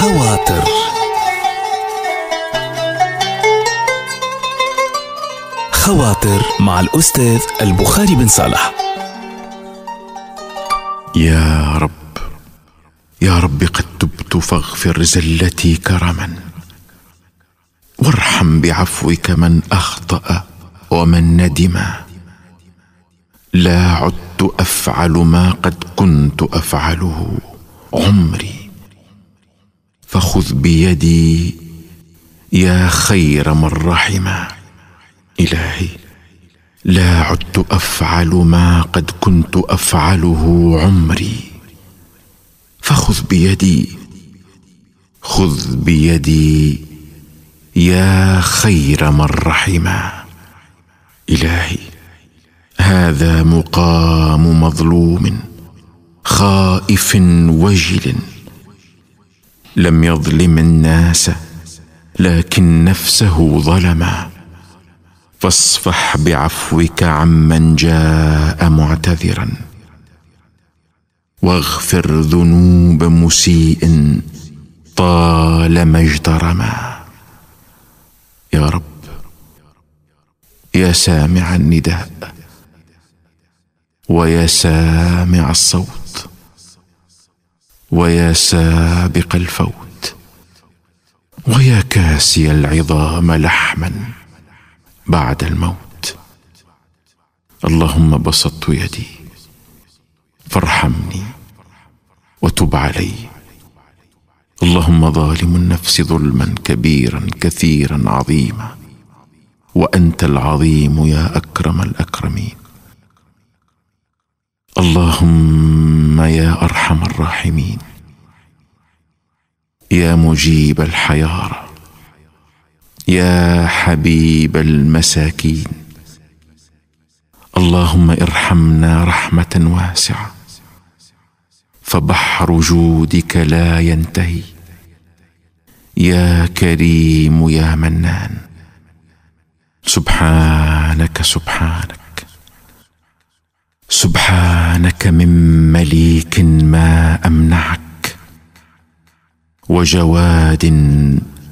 خواطر خواطر مع الأستاذ البخاري بن صالح يا رب يا رب قد تبت فاغفر زلتي كرما وارحم بعفوك من أخطأ ومن ندم لا عدت أفعل ما قد كنت أفعله عمري فخذ بيدي يا خير من رحم الهي لا عدت افعل ما قد كنت افعله عمري فخذ بيدي خذ بيدي يا خير من رحم الهي هذا مقام مظلوم خائف وجل لم يظلم الناس لكن نفسه ظلما فاصفح بعفوك عمن جاء معتذرا واغفر ذنوب مسيء طالما اجترما يا رب يا سامع النداء ويا سامع الصوت ويا سابق الفوت ويا كاسي العظام لحما بعد الموت اللهم بسطت يدي فارحمني وتب علي اللهم ظالم النفس ظلما كبيرا كثيرا عظيما وانت العظيم يا اكرم الاكرمين اللهم اللهم يا ارحم الراحمين يا مجيب الحيارى يا حبيب المساكين اللهم ارحمنا رحمه واسعه فبحر جودك لا ينتهي يا كريم يا منان سبحانك سبحانك سبحانك من مليك ما امنعك وجواد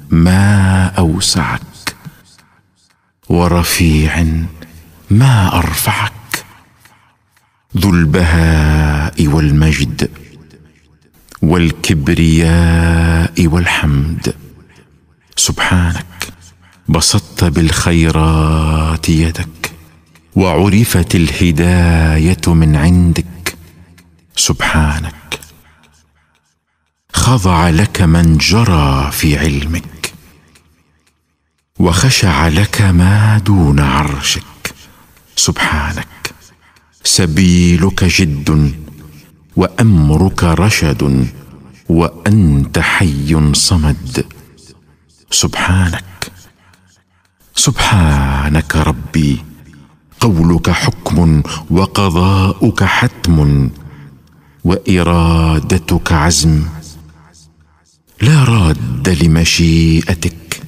ما اوسعك ورفيع ما ارفعك ذو البهاء والمجد والكبرياء والحمد سبحانك بسطت بالخيرات يدك وعرفت الهدايه من عندك سبحانك خضع لك من جرى في علمك وخشع لك ما دون عرشك سبحانك سبيلك جد وامرك رشد وانت حي صمد سبحانك سبحانك ربي قولك حكم وقضاؤك حتم وارادتك عزم لا راد لمشيئتك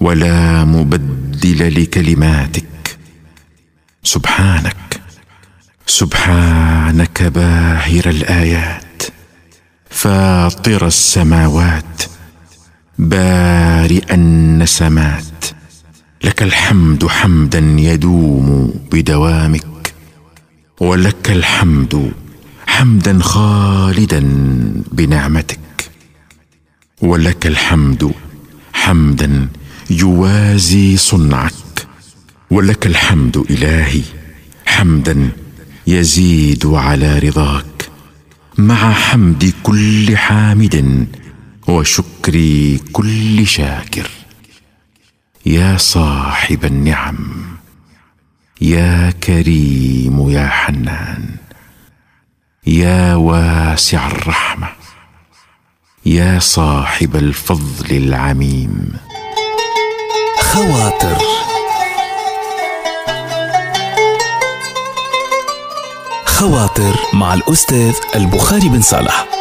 ولا مبدل لكلماتك سبحانك سبحانك باهر الايات فاطر السماوات بارئ النسمات لك الحمد حمدا يدوم بدوامك ولك الحمد حمدا خالدا بنعمتك ولك الحمد حمدا يوازي صنعك ولك الحمد الهي حمدا يزيد على رضاك مع حمد كل حامد وشكر كل شاكر يا صاحب النعم يا كريم يا حنان يا واسع الرحمه يا صاحب الفضل العميم خواطر خواطر مع الاستاذ البخاري بن صالح